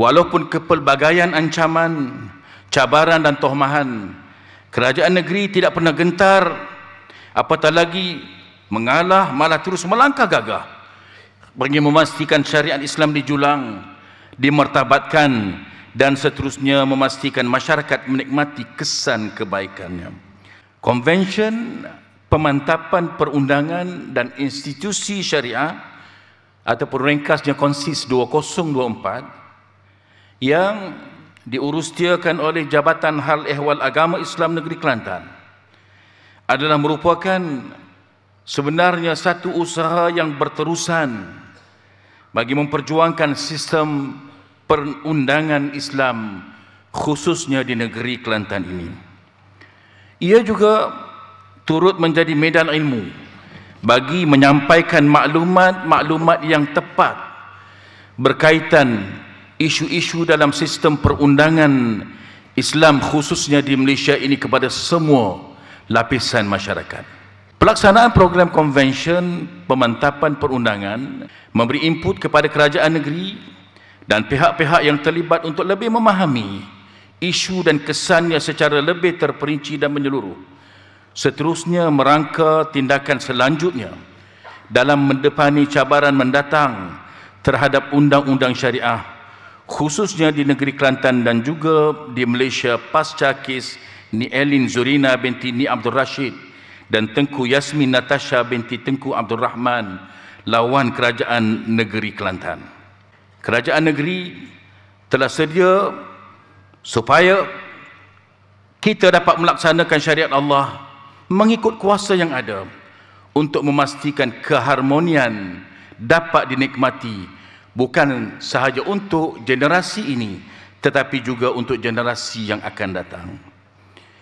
walaupun kepelbagaian ancaman, cabaran dan tohmahan, kerajaan negeri tidak pernah gentar, apatah lagi mengalah malah terus melangkah gagah bagi memastikan syariat Islam dijulang, dimertabatkan dan seterusnya memastikan masyarakat menikmati kesan kebaikannya. Konvensyen pemantapan perundangan dan institusi syariah ataupun ringkasnya konsis 2024 yang diurustiakan oleh Jabatan Hal Ehwal Agama Islam Negeri Kelantan adalah merupakan sebenarnya satu usaha yang berterusan bagi memperjuangkan sistem perundangan Islam khususnya di negeri Kelantan ini. Ia juga turut menjadi medan ilmu bagi menyampaikan maklumat-maklumat yang tepat berkaitan isu-isu dalam sistem perundangan Islam khususnya di Malaysia ini kepada semua lapisan masyarakat. Pelaksanaan program konvensyen pemantapan perundangan memberi input kepada kerajaan negeri dan pihak-pihak yang terlibat untuk lebih memahami isu dan kesannya secara lebih terperinci dan menyeluruh. Seterusnya merangka tindakan selanjutnya dalam mendepani cabaran mendatang terhadap undang-undang syariah khususnya di negeri Kelantan dan juga di Malaysia pasca kes Ni Elin Zurina binti Ni Abdul Rashid dan Tengku Yasmin Natasha binti Tengku Abdul Rahman lawan kerajaan negeri Kelantan. Kerajaan negeri telah sedia supaya kita dapat melaksanakan syariat Allah mengikut kuasa yang ada untuk memastikan keharmonian dapat dinikmati bukan sahaja untuk generasi ini tetapi juga untuk generasi yang akan datang.